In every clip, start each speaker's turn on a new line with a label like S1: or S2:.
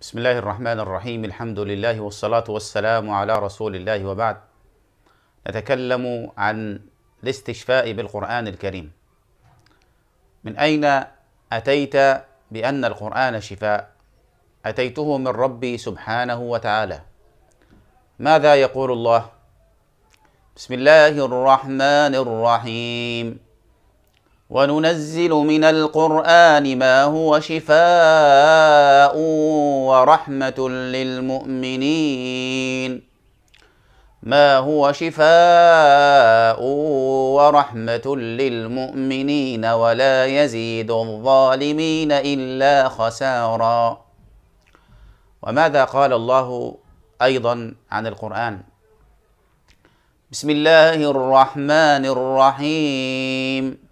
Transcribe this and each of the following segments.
S1: بسم الله الرحمن الرحيم الحمد لله والصلاة والسلام على رسول الله وبعد نتكلم عن الاستشفاء بالقرآن الكريم من أين أتيت بأن القرآن شفاء أتيته من ربي سبحانه وتعالى ماذا يقول الله بسم الله الرحمن الرحيم وننزل من القرآن ما هو شفاء ورحمة للمؤمنين ما هو شفاء ورحمة للمؤمنين ولا يزيد الظالمين إلا خسارا وماذا قال الله أيضا عن القرآن بسم الله الرحمن الرحيم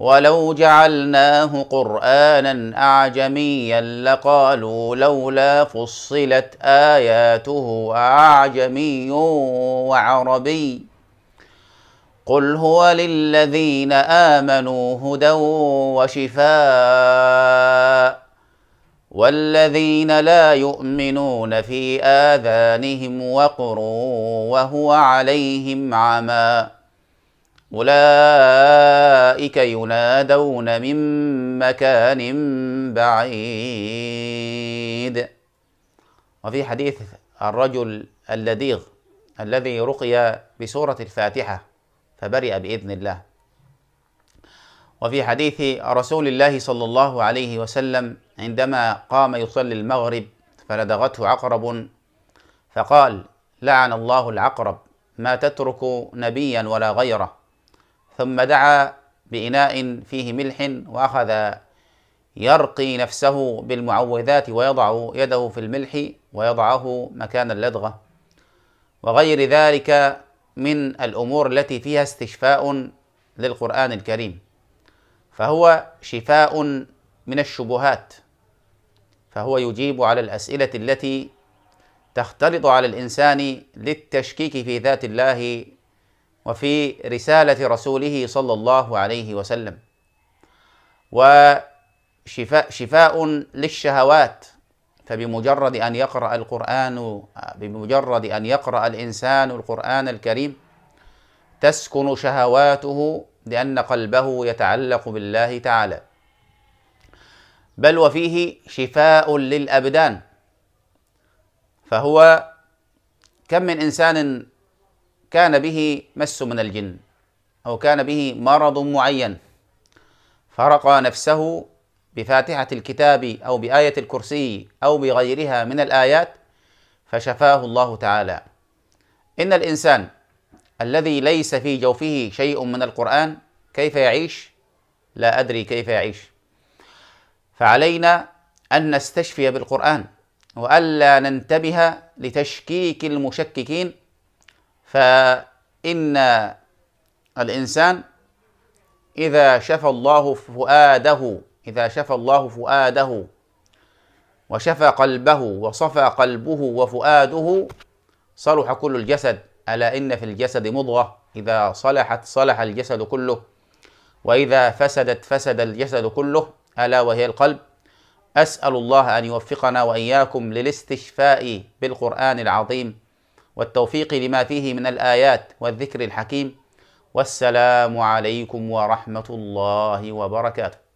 S1: ولو جعلناه قرانا اعجميا لقالوا لولا فصلت اياته اعجمي وعربي قل هو للذين امنوا هدى وشفاء والذين لا يؤمنون في اذانهم وقر وهو عليهم عمى أولئك ينادون من مكان بعيد وفي حديث الرجل اللذيذ الذي رقي بسورة الفاتحة فبرئ بإذن الله وفي حديث رسول الله صلى الله عليه وسلم عندما قام يصلي المغرب فلدغته عقرب فقال لعن الله العقرب ما تترك نبيا ولا غيره ثم دعا بإناء فيه ملح وأخذ يرقي نفسه بالمعوذات ويضع يده في الملح ويضعه مكان اللدغة وغير ذلك من الأمور التي فيها استشفاء للقرآن الكريم فهو شفاء من الشبهات فهو يجيب على الأسئلة التي تختلط على الإنسان للتشكيك في ذات الله وفي رسالة رسوله صلى الله عليه وسلم وشفاء شفاء للشهوات فبمجرد أن يقرأ القرآن بمجرد أن يقرأ الإنسان القرآن الكريم تسكن شهواته لأن قلبه يتعلق بالله تعالى بل وفيه شفاء للأبدان فهو كم من إنسان كان به مس من الجن أو كان به مرض معين فرقى نفسه بفاتحة الكتاب أو بآية الكرسي أو بغيرها من الآيات فشفاه الله تعالى إن الإنسان الذي ليس في جوفه شيء من القرآن كيف يعيش؟ لا أدري كيف يعيش فعلينا أن نستشفي بالقرآن وألا ننتبه لتشكيك المشككين فإن الإنسان إذا شفى الله فؤاده إذا شفى الله فؤاده وشفى قلبه وصفى قلبه وفؤاده صلح كل الجسد ألا إن في الجسد مضغة إذا صلحت صلح الجسد كله وإذا فسدت فسد الجسد كله ألا وهي القلب أسأل الله أن يوفقنا وإياكم للاستشفاء بالقرآن العظيم والتوفيق لما فيه من الآيات والذكر الحكيم والسلام عليكم ورحمة الله وبركاته